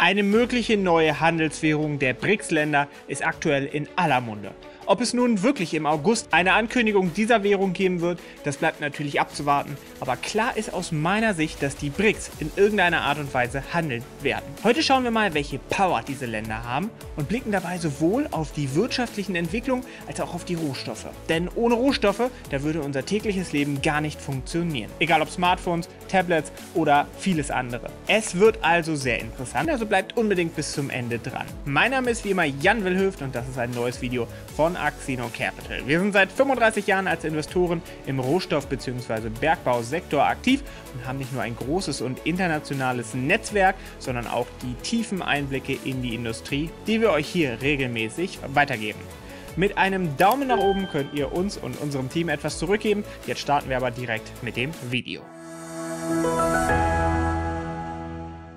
Eine mögliche neue Handelswährung der BRICS-Länder ist aktuell in aller Munde. Ob es nun wirklich im August eine Ankündigung dieser Währung geben wird, das bleibt natürlich abzuwarten, aber klar ist aus meiner Sicht, dass die BRICS in irgendeiner Art und Weise handeln werden. Heute schauen wir mal, welche Power diese Länder haben und blicken dabei sowohl auf die wirtschaftlichen Entwicklungen als auch auf die Rohstoffe. Denn ohne Rohstoffe, da würde unser tägliches Leben gar nicht funktionieren. Egal ob Smartphones, Tablets oder vieles andere. Es wird also sehr interessant, also bleibt unbedingt bis zum Ende dran. Mein Name ist wie immer Jan Wilhöft und das ist ein neues Video von Axino Capital. Wir sind seit 35 Jahren als Investoren im Rohstoff- bzw. Bergbausektor aktiv und haben nicht nur ein großes und internationales Netzwerk, sondern auch die tiefen Einblicke in die Industrie, die wir euch hier regelmäßig weitergeben. Mit einem Daumen nach oben könnt ihr uns und unserem Team etwas zurückgeben. Jetzt starten wir aber direkt mit dem Video. Musik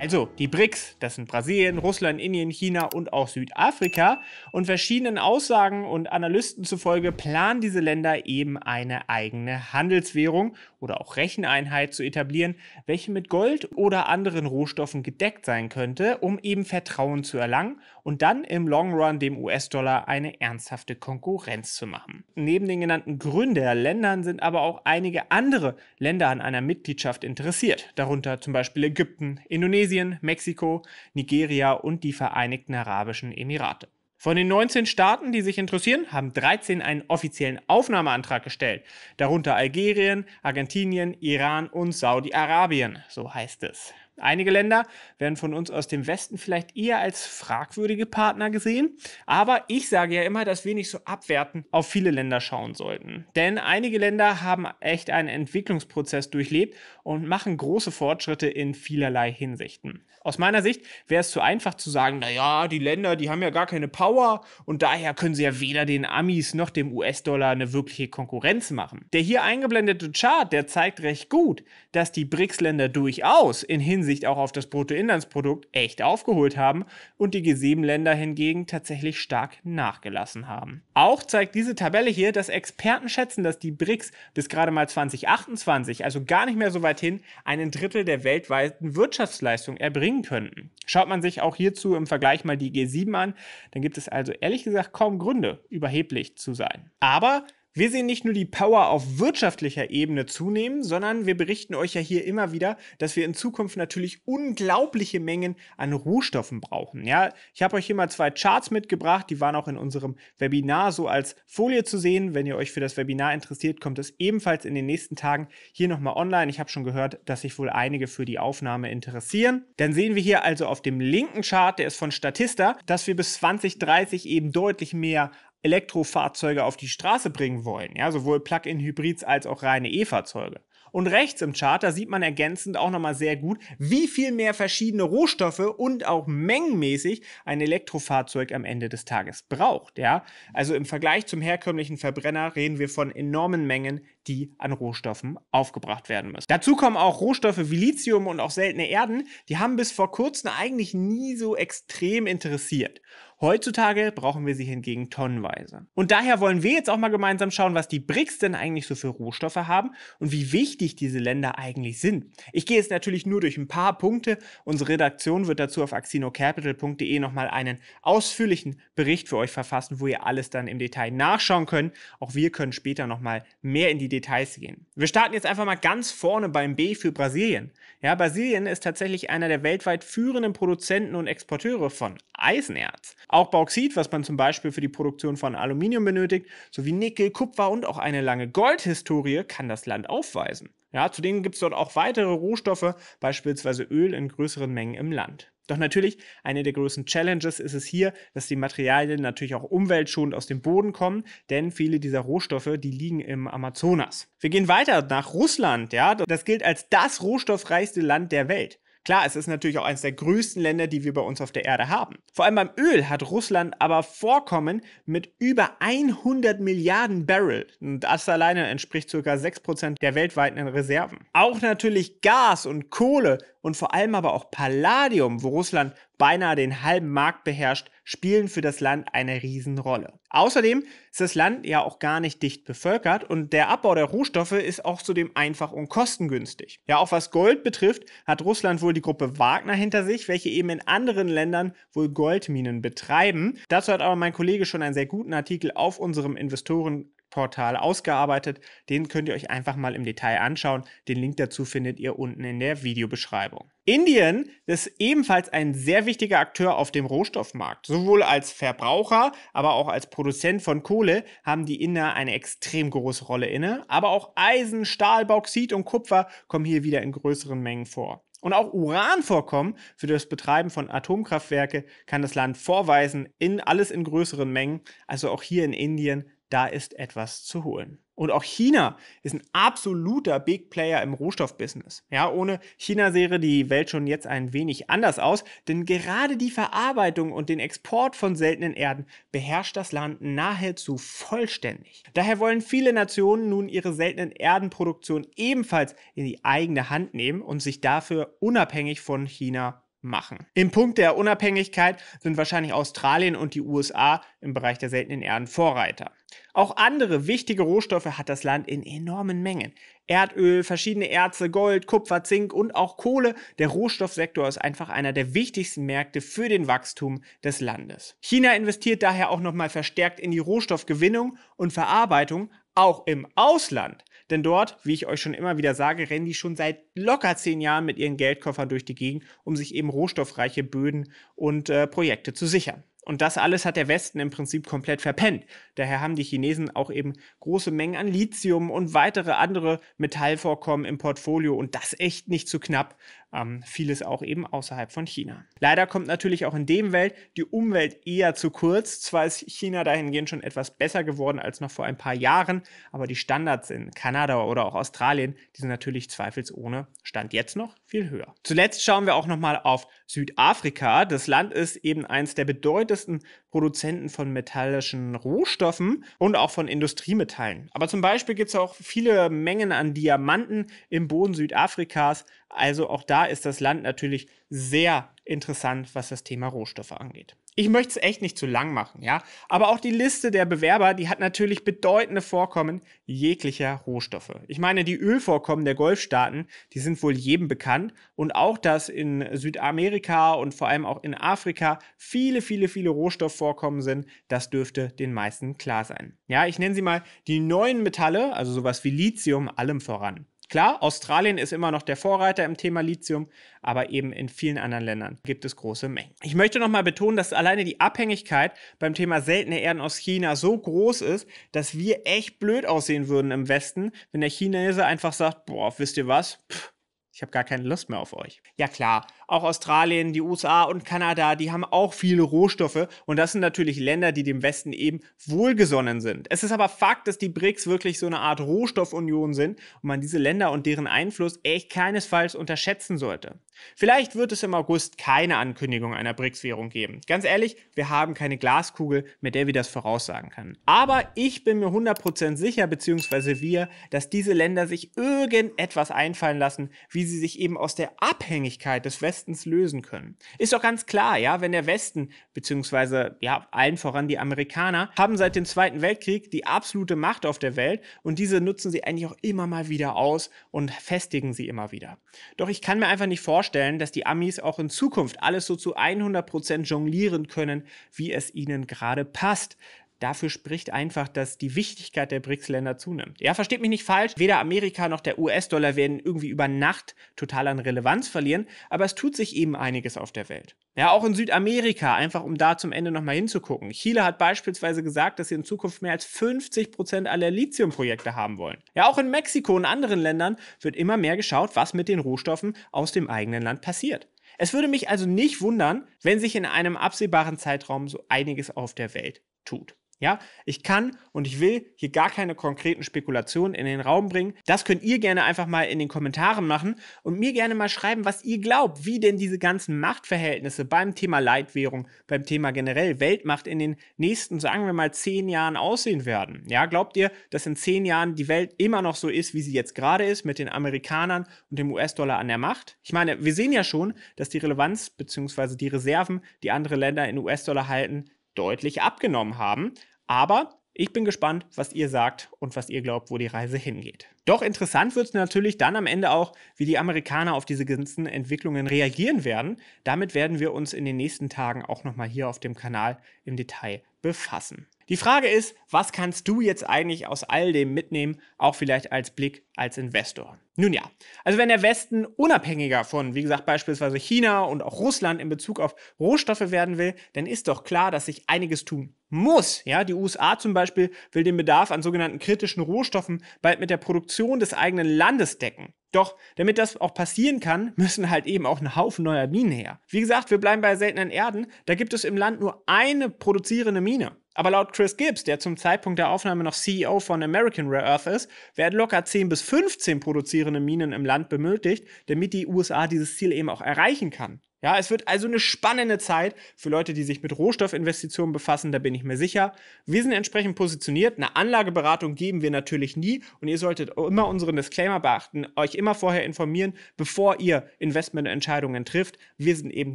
also die BRICS, das sind Brasilien, Russland, Indien, China und auch Südafrika. Und verschiedenen Aussagen und Analysten zufolge planen diese Länder eben eine eigene Handelswährung oder auch Recheneinheit zu etablieren, welche mit Gold oder anderen Rohstoffen gedeckt sein könnte, um eben Vertrauen zu erlangen und dann im Long Run dem US-Dollar eine ernsthafte Konkurrenz zu machen. Neben den genannten Gründerländern sind aber auch einige andere Länder an einer Mitgliedschaft interessiert, darunter zum Beispiel Ägypten, Indonesien, Mexiko, Nigeria und die Vereinigten Arabischen Emirate. Von den 19 Staaten, die sich interessieren, haben 13 einen offiziellen Aufnahmeantrag gestellt, darunter Algerien, Argentinien, Iran und Saudi-Arabien, so heißt es. Einige Länder werden von uns aus dem Westen vielleicht eher als fragwürdige Partner gesehen, aber ich sage ja immer, dass wir nicht so abwertend auf viele Länder schauen sollten. Denn einige Länder haben echt einen Entwicklungsprozess durchlebt und machen große Fortschritte in vielerlei Hinsichten. Aus meiner Sicht wäre es zu einfach zu sagen, naja, die Länder, die haben ja gar keine Power und daher können sie ja weder den Amis noch dem US-Dollar eine wirkliche Konkurrenz machen. Der hier eingeblendete Chart, der zeigt recht gut, dass die BRICS-Länder durchaus in Hinsicht Hinsicht auch auf das Bruttoinlandsprodukt echt aufgeholt haben und die G7-Länder hingegen tatsächlich stark nachgelassen haben. Auch zeigt diese Tabelle hier, dass Experten schätzen, dass die BRICS bis gerade mal 2028, also gar nicht mehr so weit hin, einen Drittel der weltweiten Wirtschaftsleistung erbringen könnten. Schaut man sich auch hierzu im Vergleich mal die G7 an, dann gibt es also ehrlich gesagt kaum Gründe, überheblich zu sein. Aber wir sehen nicht nur die Power auf wirtschaftlicher Ebene zunehmen, sondern wir berichten euch ja hier immer wieder, dass wir in Zukunft natürlich unglaubliche Mengen an Rohstoffen brauchen. Ja, ich habe euch hier mal zwei Charts mitgebracht, die waren auch in unserem Webinar so als Folie zu sehen. Wenn ihr euch für das Webinar interessiert, kommt es ebenfalls in den nächsten Tagen hier nochmal online. Ich habe schon gehört, dass sich wohl einige für die Aufnahme interessieren. Dann sehen wir hier also auf dem linken Chart, der ist von Statista, dass wir bis 2030 eben deutlich mehr Elektrofahrzeuge auf die Straße bringen wollen, ja, sowohl Plug-in-Hybrids als auch reine E-Fahrzeuge. Und rechts im Chart, da sieht man ergänzend auch nochmal sehr gut, wie viel mehr verschiedene Rohstoffe und auch mengenmäßig ein Elektrofahrzeug am Ende des Tages braucht. Ja? Also im Vergleich zum herkömmlichen Verbrenner reden wir von enormen Mengen, die an Rohstoffen aufgebracht werden müssen. Dazu kommen auch Rohstoffe wie Lithium und auch seltene Erden, die haben bis vor kurzem eigentlich nie so extrem interessiert. Heutzutage brauchen wir sie hingegen tonnenweise. Und daher wollen wir jetzt auch mal gemeinsam schauen, was die BRICS denn eigentlich so für Rohstoffe haben und wie wichtig diese Länder eigentlich sind. Ich gehe jetzt natürlich nur durch ein paar Punkte. Unsere Redaktion wird dazu auf axinocapital.de nochmal einen ausführlichen Bericht für euch verfassen, wo ihr alles dann im Detail nachschauen könnt. Auch wir können später nochmal mehr in die Details gehen. Wir starten jetzt einfach mal ganz vorne beim B für Brasilien. Ja, Brasilien ist tatsächlich einer der weltweit führenden Produzenten und Exporteure von Eisenerz. Auch Bauxit, was man zum Beispiel für die Produktion von Aluminium benötigt, sowie Nickel, Kupfer und auch eine lange Goldhistorie kann das Land aufweisen. Ja, zudem gibt es dort auch weitere Rohstoffe, beispielsweise Öl in größeren Mengen im Land. Doch natürlich, eine der größten Challenges ist es hier, dass die Materialien natürlich auch umweltschonend aus dem Boden kommen, denn viele dieser Rohstoffe, die liegen im Amazonas. Wir gehen weiter nach Russland, ja, das gilt als das rohstoffreichste Land der Welt. Klar, es ist natürlich auch eines der größten Länder, die wir bei uns auf der Erde haben. Vor allem beim Öl hat Russland aber Vorkommen mit über 100 Milliarden Barrel. Und das alleine entspricht ca. 6% der weltweiten Reserven. Auch natürlich Gas und Kohle und vor allem aber auch Palladium, wo Russland beinahe den halben Markt beherrscht, spielen für das Land eine Riesenrolle. Außerdem ist das Land ja auch gar nicht dicht bevölkert und der Abbau der Rohstoffe ist auch zudem einfach und kostengünstig. Ja, auch was Gold betrifft, hat Russland wohl die Gruppe Wagner hinter sich, welche eben in anderen Ländern wohl Goldminen betreiben. Dazu hat aber mein Kollege schon einen sehr guten Artikel auf unserem Investoren Portal ausgearbeitet. Den könnt ihr euch einfach mal im Detail anschauen. Den Link dazu findet ihr unten in der Videobeschreibung. Indien ist ebenfalls ein sehr wichtiger Akteur auf dem Rohstoffmarkt. Sowohl als Verbraucher, aber auch als Produzent von Kohle haben die Inder eine extrem große Rolle inne. Aber auch Eisen, Stahl, Bauxit und Kupfer kommen hier wieder in größeren Mengen vor. Und auch Uranvorkommen für das Betreiben von Atomkraftwerke kann das Land vorweisen, in alles in größeren Mengen. Also auch hier in Indien da ist etwas zu holen. Und auch China ist ein absoluter Big Player im Rohstoffbusiness. Ja, ohne China sähe die Welt schon jetzt ein wenig anders aus, denn gerade die Verarbeitung und den Export von seltenen Erden beherrscht das Land nahezu vollständig. Daher wollen viele Nationen nun ihre seltenen Erdenproduktion ebenfalls in die eigene Hand nehmen und sich dafür unabhängig von China machen. Im Punkt der Unabhängigkeit sind wahrscheinlich Australien und die USA im Bereich der seltenen Erden Vorreiter. Auch andere wichtige Rohstoffe hat das Land in enormen Mengen. Erdöl, verschiedene Erze, Gold, Kupfer, Zink und auch Kohle. Der Rohstoffsektor ist einfach einer der wichtigsten Märkte für den Wachstum des Landes. China investiert daher auch nochmal verstärkt in die Rohstoffgewinnung und Verarbeitung, auch im Ausland. Denn dort, wie ich euch schon immer wieder sage, rennen die schon seit locker zehn Jahren mit ihren Geldkoffern durch die Gegend, um sich eben rohstoffreiche Böden und äh, Projekte zu sichern. Und das alles hat der Westen im Prinzip komplett verpennt. Daher haben die Chinesen auch eben große Mengen an Lithium und weitere andere Metallvorkommen im Portfolio und das echt nicht zu knapp, ähm, vieles auch eben außerhalb von China. Leider kommt natürlich auch in dem Welt die Umwelt eher zu kurz. Zwar ist China dahingehend schon etwas besser geworden als noch vor ein paar Jahren, aber die Standards in Kanada oder auch Australien, die sind natürlich zweifelsohne Stand jetzt noch viel höher. Zuletzt schauen wir auch nochmal auf Südafrika. Das Land ist eben eins der bedeutendsten Produzenten von metallischen Rohstoffen und auch von Industriemetallen. Aber zum Beispiel gibt es auch viele Mengen an Diamanten im Boden Südafrikas. Also auch da ist das Land natürlich sehr interessant, was das Thema Rohstoffe angeht. Ich möchte es echt nicht zu lang machen, ja. Aber auch die Liste der Bewerber, die hat natürlich bedeutende Vorkommen jeglicher Rohstoffe. Ich meine, die Ölvorkommen der Golfstaaten, die sind wohl jedem bekannt. Und auch, dass in Südamerika und vor allem auch in Afrika viele, viele, viele Rohstoffvorkommen sind, das dürfte den meisten klar sein. Ja, ich nenne sie mal die neuen Metalle, also sowas wie Lithium, allem voran. Klar, Australien ist immer noch der Vorreiter im Thema Lithium, aber eben in vielen anderen Ländern gibt es große Mengen. Ich möchte nochmal betonen, dass alleine die Abhängigkeit beim Thema seltene Erden aus China so groß ist, dass wir echt blöd aussehen würden im Westen, wenn der Chinese einfach sagt, boah, wisst ihr was? Pff, ich habe gar keine Lust mehr auf euch. Ja klar, auch Australien, die USA und Kanada, die haben auch viele Rohstoffe und das sind natürlich Länder, die dem Westen eben wohlgesonnen sind. Es ist aber Fakt, dass die BRICS wirklich so eine Art Rohstoffunion sind und man diese Länder und deren Einfluss echt keinesfalls unterschätzen sollte. Vielleicht wird es im August keine Ankündigung einer BRICS-Währung geben. Ganz ehrlich, wir haben keine Glaskugel, mit der wir das voraussagen können. Aber ich bin mir 100% sicher, beziehungsweise wir, dass diese Länder sich irgendetwas einfallen lassen, wie sie sich eben aus der Abhängigkeit des Westens Westens lösen können. Ist doch ganz klar, ja, wenn der Westen, beziehungsweise ja, allen voran die Amerikaner, haben seit dem Zweiten Weltkrieg die absolute Macht auf der Welt und diese nutzen sie eigentlich auch immer mal wieder aus und festigen sie immer wieder. Doch ich kann mir einfach nicht vorstellen, dass die Amis auch in Zukunft alles so zu 100% jonglieren können, wie es ihnen gerade passt dafür spricht einfach, dass die Wichtigkeit der BRICS-Länder zunimmt. Ja, versteht mich nicht falsch, weder Amerika noch der US-Dollar werden irgendwie über Nacht total an Relevanz verlieren, aber es tut sich eben einiges auf der Welt. Ja, auch in Südamerika, einfach um da zum Ende nochmal hinzugucken. Chile hat beispielsweise gesagt, dass sie in Zukunft mehr als 50 Prozent aller Lithiumprojekte haben wollen. Ja, auch in Mexiko und anderen Ländern wird immer mehr geschaut, was mit den Rohstoffen aus dem eigenen Land passiert. Es würde mich also nicht wundern, wenn sich in einem absehbaren Zeitraum so einiges auf der Welt tut. Ja, ich kann und ich will hier gar keine konkreten Spekulationen in den Raum bringen. Das könnt ihr gerne einfach mal in den Kommentaren machen und mir gerne mal schreiben, was ihr glaubt, wie denn diese ganzen Machtverhältnisse beim Thema Leitwährung, beim Thema generell Weltmacht in den nächsten, sagen wir mal, zehn Jahren aussehen werden. Ja, glaubt ihr, dass in zehn Jahren die Welt immer noch so ist, wie sie jetzt gerade ist, mit den Amerikanern und dem US-Dollar an der Macht? Ich meine, wir sehen ja schon, dass die Relevanz bzw. die Reserven, die andere Länder in US-Dollar halten, deutlich abgenommen haben. Aber ich bin gespannt, was ihr sagt und was ihr glaubt, wo die Reise hingeht. Doch interessant wird es natürlich dann am Ende auch, wie die Amerikaner auf diese ganzen Entwicklungen reagieren werden. Damit werden wir uns in den nächsten Tagen auch nochmal hier auf dem Kanal im Detail befassen. Die Frage ist, was kannst du jetzt eigentlich aus all dem mitnehmen, auch vielleicht als Blick als Investor? Nun ja, also wenn der Westen unabhängiger von, wie gesagt, beispielsweise China und auch Russland in Bezug auf Rohstoffe werden will, dann ist doch klar, dass sich einiges tun muss. Ja, die USA zum Beispiel will den Bedarf an sogenannten kritischen Rohstoffen bald mit der Produktion des eigenen Landes decken. Doch damit das auch passieren kann, müssen halt eben auch ein Haufen neuer Minen her. Wie gesagt, wir bleiben bei seltenen Erden. Da gibt es im Land nur eine produzierende Mine. Aber laut Chris Gibbs, der zum Zeitpunkt der Aufnahme noch CEO von American Rare Earth ist, werden locker 10 bis 15 produzierende Minen im Land benötigt, damit die USA dieses Ziel eben auch erreichen kann. Ja, es wird also eine spannende Zeit für Leute, die sich mit Rohstoffinvestitionen befassen, da bin ich mir sicher. Wir sind entsprechend positioniert. Eine Anlageberatung geben wir natürlich nie und ihr solltet immer unseren Disclaimer beachten, euch immer vorher informieren, bevor ihr Investmententscheidungen trifft. Wir sind eben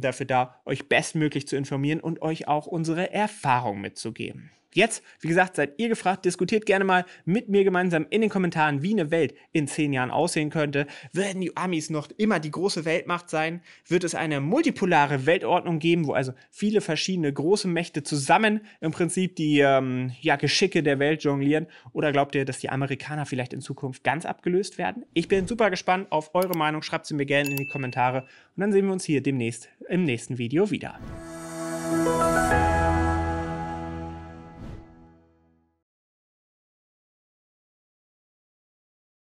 dafür da, euch bestmöglich zu informieren und euch auch unsere Erfahrung mitzugeben. Jetzt, wie gesagt, seid ihr gefragt, diskutiert gerne mal mit mir gemeinsam in den Kommentaren, wie eine Welt in zehn Jahren aussehen könnte. Werden die Amis noch immer die große Weltmacht sein? Wird es eine multipolare Weltordnung geben, wo also viele verschiedene große Mächte zusammen im Prinzip die ähm, ja, Geschicke der Welt jonglieren? Oder glaubt ihr, dass die Amerikaner vielleicht in Zukunft ganz abgelöst werden? Ich bin super gespannt auf eure Meinung. Schreibt sie mir gerne in die Kommentare. Und dann sehen wir uns hier demnächst im nächsten Video wieder.